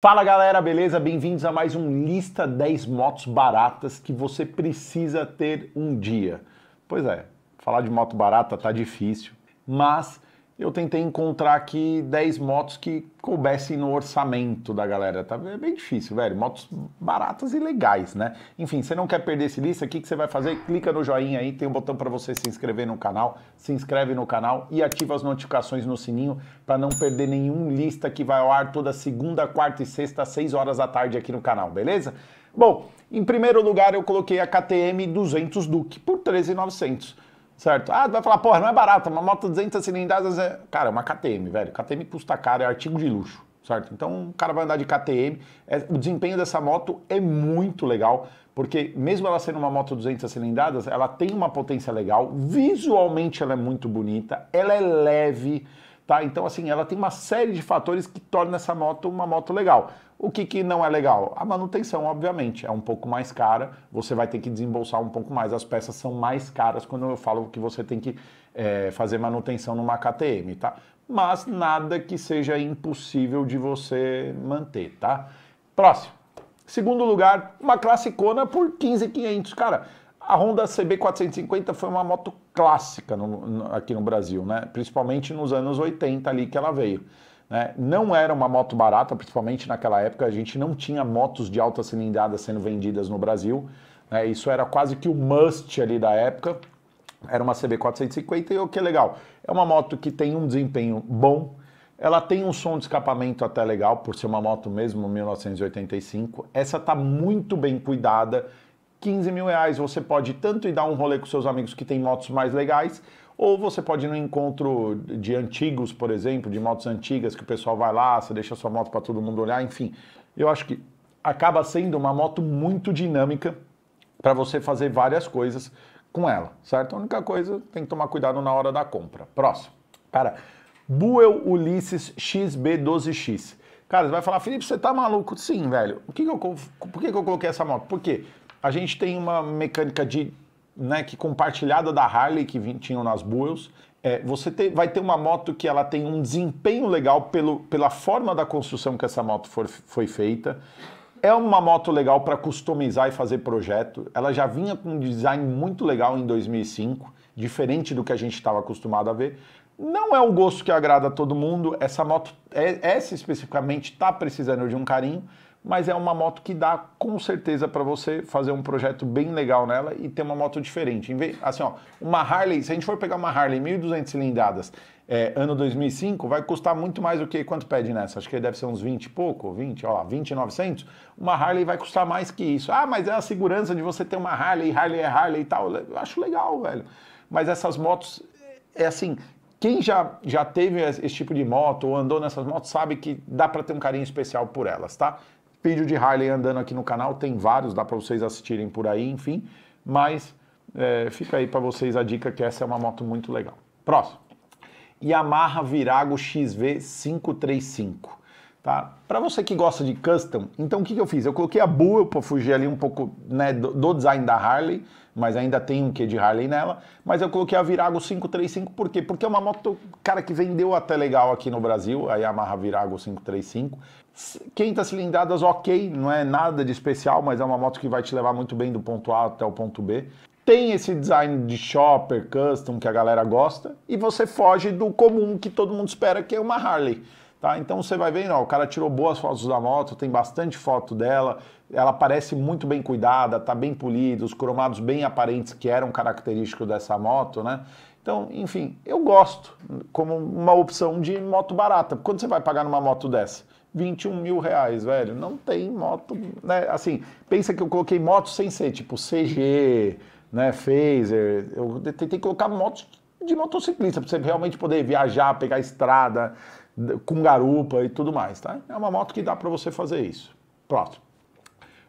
Fala galera, beleza? Bem-vindos a mais um Lista 10 Motos Baratas que você precisa ter um dia. Pois é, falar de moto barata tá difícil, mas eu tentei encontrar aqui 10 motos que coubessem no orçamento da galera. Tá? É bem difícil, velho. Motos baratas e legais, né? Enfim, você não quer perder esse lista, o que, que você vai fazer? Clica no joinha aí, tem um botão para você se inscrever no canal. Se inscreve no canal e ativa as notificações no sininho para não perder nenhum lista que vai ao ar toda segunda, quarta e sexta, às 6 horas da tarde aqui no canal, beleza? Bom, em primeiro lugar eu coloquei a KTM 200 Duke por 13,900. Certo? Ah, vai falar, porra, não é barata, uma moto 200 cilindradas é. Cara, é uma KTM, velho. KTM custa caro, é artigo de luxo, certo? Então o cara vai andar de KTM. É... o desempenho dessa moto é muito legal, porque mesmo ela sendo uma moto 200 cilindradas, ela tem uma potência legal. Visualmente ela é muito bonita, ela é leve. Tá? Então, assim, ela tem uma série de fatores que torna essa moto uma moto legal. O que, que não é legal? A manutenção, obviamente, é um pouco mais cara, você vai ter que desembolsar um pouco mais. As peças são mais caras quando eu falo que você tem que é, fazer manutenção numa KTM, tá? Mas nada que seja impossível de você manter, tá? Próximo. Segundo lugar, uma classicona por 15,500, cara. A Honda CB450 foi uma moto clássica no, no, aqui no Brasil, né? principalmente nos anos 80 ali que ela veio. Né? Não era uma moto barata, principalmente naquela época a gente não tinha motos de alta cilindrada sendo vendidas no Brasil. Né? Isso era quase que o must ali da época. Era uma CB450 e o que é legal? É uma moto que tem um desempenho bom, ela tem um som de escapamento até legal, por ser uma moto mesmo 1985. Essa está muito bem cuidada 15 mil reais você pode tanto ir dar um rolê com seus amigos que tem motos mais legais, ou você pode ir no encontro de antigos, por exemplo, de motos antigas, que o pessoal vai lá, você deixa sua moto para todo mundo olhar, enfim. Eu acho que acaba sendo uma moto muito dinâmica para você fazer várias coisas com ela, certo? A única coisa, tem que tomar cuidado na hora da compra. Próximo. Cara, Buell Ulisses XB12X. Cara, você vai falar, Felipe, você tá maluco? Sim, velho. Por que, que, eu, por que, que eu coloquei essa moto? Por quê? A gente tem uma mecânica de né, que compartilhada da Harley que tinham nas Buells É, você ter, vai ter uma moto que ela tem um desempenho legal pelo, pela forma da construção que essa moto for, foi feita. É uma moto legal para customizar e fazer projeto. Ela já vinha com um design muito legal em 2005, diferente do que a gente estava acostumado a ver. Não é o gosto que agrada a todo mundo. Essa moto, é, essa especificamente, está precisando de um carinho mas é uma moto que dá com certeza para você fazer um projeto bem legal nela e ter uma moto diferente. assim, ó, uma Harley, se a gente for pegar uma Harley 1.200 cilindradas, é, ano 2005, vai custar muito mais do que quanto pede nessa. Acho que deve ser uns 20 e pouco, 20, ó, 2900 Uma Harley vai custar mais que isso. Ah, mas é a segurança de você ter uma Harley, Harley é Harley e tal. Eu acho legal, velho. Mas essas motos, é, é assim, quem já, já teve esse tipo de moto ou andou nessas motos sabe que dá para ter um carinho especial por elas, tá? Vídeo de Harley andando aqui no canal, tem vários, dá para vocês assistirem por aí, enfim. Mas é, fica aí para vocês a dica que essa é uma moto muito legal. Próximo. Yamaha Virago XV 535. Tá? Para você que gosta de custom, então o que, que eu fiz? Eu coloquei a bull para fugir ali um pouco né, do, do, design da Harley, mas ainda tem um quê de Harley nela. Mas eu coloquei a Virago 535 por quê? Porque é uma moto, cara, que vendeu até legal aqui no Brasil, a Yamaha Virago 535. 500 cilindradas, ok, não é nada de especial, mas é uma moto que vai te levar muito bem do ponto A até o ponto B. Tem esse design de shopper, custom, que a galera gosta, e você foge do comum que todo mundo espera, que é uma Harley. Tá? Então você vai vendo, ó, o cara tirou boas fotos da moto, tem bastante foto dela, ela parece muito bem cuidada, está bem polida, os cromados bem aparentes que eram característicos dessa moto, né? Então, enfim, eu gosto como uma opção de moto barata. Quando você vai pagar numa moto dessa? 21 mil reais, velho. Não tem moto, né? Assim, pensa que eu coloquei moto sem ser, tipo CG, né, Phaser. Eu tentei colocar motos de motociclista, para você realmente poder viajar, pegar estrada com garupa e tudo mais, tá? É uma moto que dá para você fazer isso. Próximo.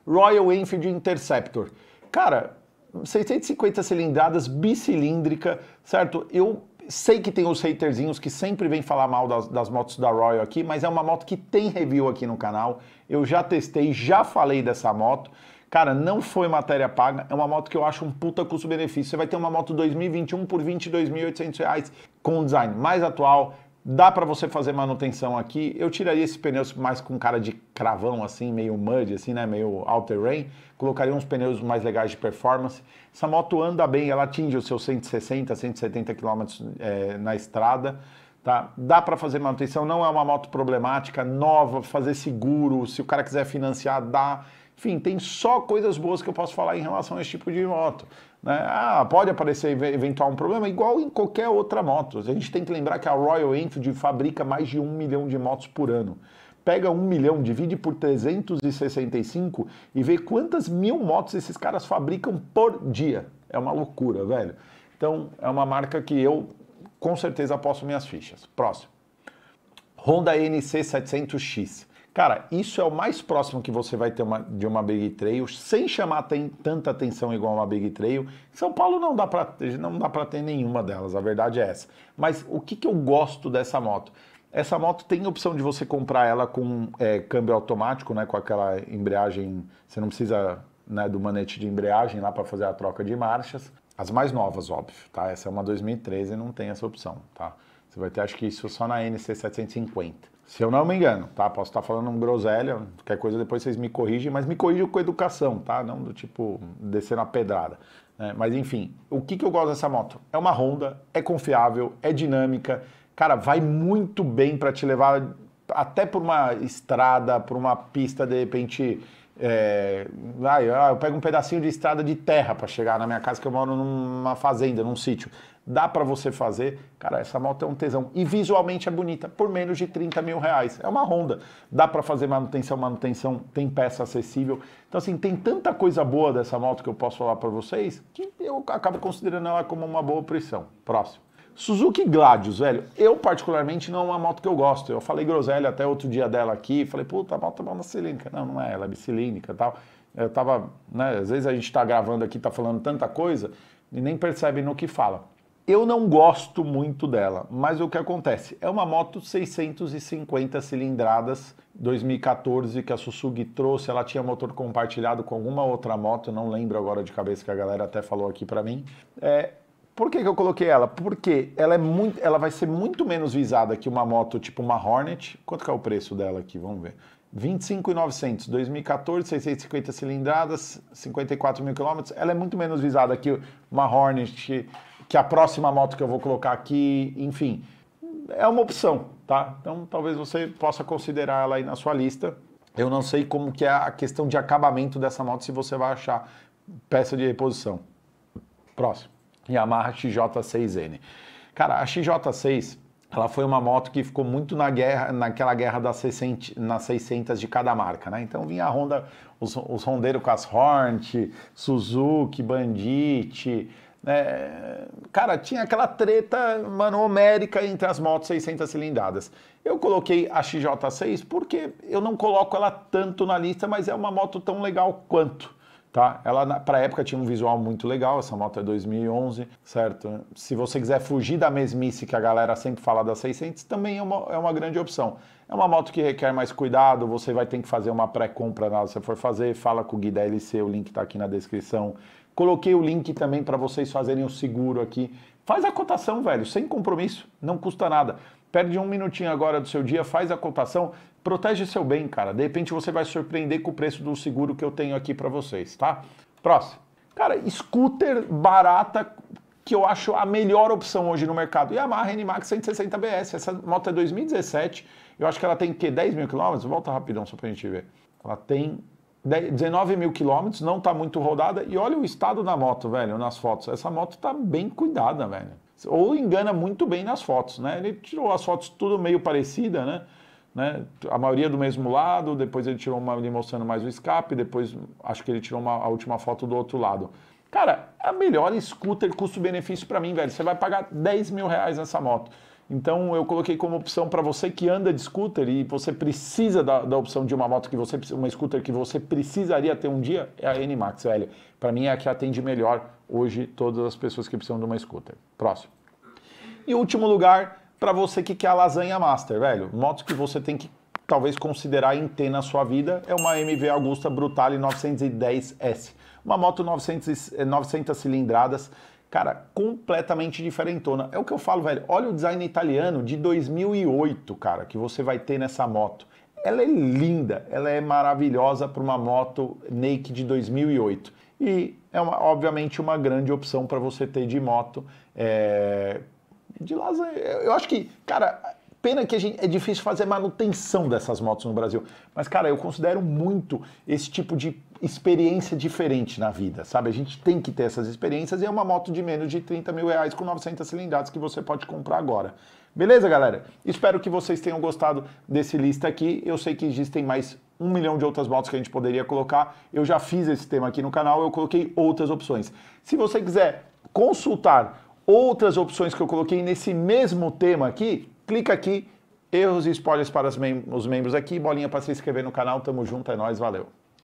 Royal Enfield Interceptor. Cara, 650 cilindradas, bicilíndrica, certo? Eu sei que tem os haterzinhos que sempre vêm falar mal das, das, motos da Royal aqui, mas é uma moto que tem review aqui no canal. Eu já testei, já falei dessa moto. Cara, não foi matéria paga, é uma moto que eu acho um puta custo-benefício. Você vai ter uma moto 2021 por R$ 22.800 com um design mais atual, dá para você fazer manutenção aqui. Eu tiraria esses pneus mais com cara de cravão, assim, meio mud, assim, né? Meio all-terrain. Colocaria uns pneus mais legais de performance. Essa moto anda bem, ela atinge os seus 160, 170 km é, na estrada. Tá? Dá para fazer manutenção, não é uma moto problemática, nova, fazer seguro. Se o cara quiser financiar, dá. Enfim, tem só coisas boas que eu posso falar em relação a esse tipo de moto. Né? Ah, pode aparecer eventual um problema, igual em qualquer outra moto. A gente tem que lembrar que a Royal Enfield fabrica mais de um milhão de motos por ano pega um milhão, divide por 365 e vê quantas mil motos esses caras fabricam por dia. É uma loucura, velho. Então, é uma marca que eu com certeza aposto minhas fichas. Próximo. Honda NC 700X. Cara, isso é o mais próximo que você vai ter uma, de uma Big Trail, sem chamar tem, tanta atenção igual uma Big Trail. São Paulo não dá para ter nenhuma delas, a verdade é essa. Mas o que, que eu gosto dessa moto? Essa moto tem a opção de você comprar ela com é, câmbio automático, né, com aquela embreagem, você não precisa né, do manete de embreagem lá para fazer a troca de marchas. As mais novas, óbvio, tá? Essa é uma 2013 e não tem essa opção, tá? Você vai ter, acho que isso só na NC 750. Se eu não me engano, tá? Posso estar falando um groselha, qualquer coisa depois vocês me corrigem, mas me corrijam com educação, tá? Não do tipo descer na pedrada. Né? Mas enfim, o que, que eu gosto dessa moto? É uma Honda, é confiável, é dinâmica, cara, vai muito bem para te levar até por uma estrada, por uma pista de repente é, eu pego um pedacinho de estrada de terra para chegar na minha casa, que eu moro numa fazenda, num sítio. Dá para você fazer. Cara, essa moto é um tesão. E visualmente é bonita, por menos de 30 mil reais. É uma Honda. Dá para fazer manutenção, manutenção, tem peça acessível. Então, assim, tem tanta coisa boa dessa moto que eu posso falar para vocês que eu acabo considerando ela como uma boa opção. Próximo. Suzuki Gladius, velho, eu particularmente não é uma moto que eu gosto. Eu falei groselha até outro dia dela aqui, falei, puta, a moto é tá uma cilíndrica. Não, não é, ela é bicilíndrica e tal. Eu tava, né, às vezes a gente tá gravando aqui, tá falando tanta coisa e nem percebe no que fala. Eu não gosto muito dela, mas o que acontece? É uma moto 650 cilindradas 2014 que a Suzuki trouxe. Ela tinha motor compartilhado com alguma outra moto, não lembro agora de cabeça que a galera até falou aqui para mim. É, por que, que eu coloquei ela? Porque ela é muito, ela vai ser muito menos visada que uma moto tipo uma Hornet. Quanto que é o preço dela aqui? Vamos ver. 25,900, 2014, 650 cilindradas, 54 mil quilômetros. Ela é muito menos visada que uma Hornet, que a próxima moto que eu vou colocar aqui, enfim. É uma opção, tá? Então talvez você possa considerar ela aí na sua lista. Eu não sei como que é a questão de acabamento dessa moto, se você vai achar peça de reposição. Próximo. Yamaha XJ6N. Cara, a XJ6 ela foi uma moto que ficou muito na guerra, naquela guerra das 600, nas 600 de cada marca, né? Então vinha a Honda, os, os Rondeiros com as Hornet, Suzuki, Bandit, né? Cara, tinha aquela treta, mano, homérica entre as motos 600 cilindradas. Eu coloquei a XJ6 porque eu não coloco ela tanto na lista, mas é uma moto tão legal quanto tá? Ela para época tinha um visual muito legal, essa moto é 2011, certo? Se você quiser fugir da mesmice que a galera sempre fala da 600, também é uma, é uma grande opção. É uma moto que requer mais cuidado, você vai ter que fazer uma pré-compra na hora que você for fazer, fala com o Gui da LC, o link está aqui na descrição. Coloquei o link também para vocês fazerem o seguro aqui. Faz a cotação, velho, sem compromisso, não custa nada. Perde um minutinho agora do seu dia, faz a cotação protege seu bem, cara. De repente você vai surpreender com o preço do seguro que eu tenho aqui para vocês, tá? Próximo. Cara, scooter barata que eu acho a melhor opção hoje no mercado. Yamaha NMAX 160 BS. Essa moto é 2017. Eu acho que ela tem que 10 mil quilômetros. Volta rapidão só pra gente ver. Ela tem 19 mil quilômetros, não tá muito rodada. E olha o estado da moto, velho, nas fotos. Essa moto tá bem cuidada, velho. Ou engana muito bem nas fotos, né? Ele tirou as fotos tudo meio parecida, né? né? A maioria do mesmo lado, depois ele tirou uma ele mostrando mais o escape, depois acho que ele tirou uma, a última foto do outro lado. Cara, a melhor scooter custo-benefício para mim, velho. Você vai pagar 10 mil reais nessa moto. Então eu coloquei como opção para você que anda de scooter e você precisa da, da, opção de uma moto que você uma scooter que você precisaria ter um dia é a N-Max, velho. Para mim é a que atende melhor hoje todas as pessoas que precisam de uma scooter. Próximo. E último lugar, para você que quer a lasanha master, velho. Motos que você tem que talvez considerar em ter na sua vida é uma MV Augusta Brutale 910S. Uma moto 900, 900 eh, cilindradas, cara, completamente diferentona. É o que eu falo, velho. Olha o design italiano de 2008, cara, que você vai ter nessa moto. Ela é linda, ela é maravilhosa para uma moto naked de 2008. E é, uma, obviamente, uma grande opção para você ter de moto. É de lazer Eu acho que, cara, pena que a gente, é difícil fazer manutenção dessas motos no Brasil. Mas, cara, eu considero muito esse tipo de experiência diferente na vida, sabe? A gente tem que ter essas experiências e é uma moto de menos de 30 mil reais com 900 cilindradas que você pode comprar agora. Beleza, galera? Espero que vocês tenham gostado desse lista aqui. Eu sei que existem mais um milhão de outras motos que a gente poderia colocar. Eu já fiz esse tema aqui no canal, eu coloquei outras opções. Se você quiser consultar outras opções que eu coloquei nesse mesmo tema aqui, clica aqui, erros e spoilers para os, mem os membros aqui, bolinha para se inscrever no canal, tamo junto, é nóis, valeu!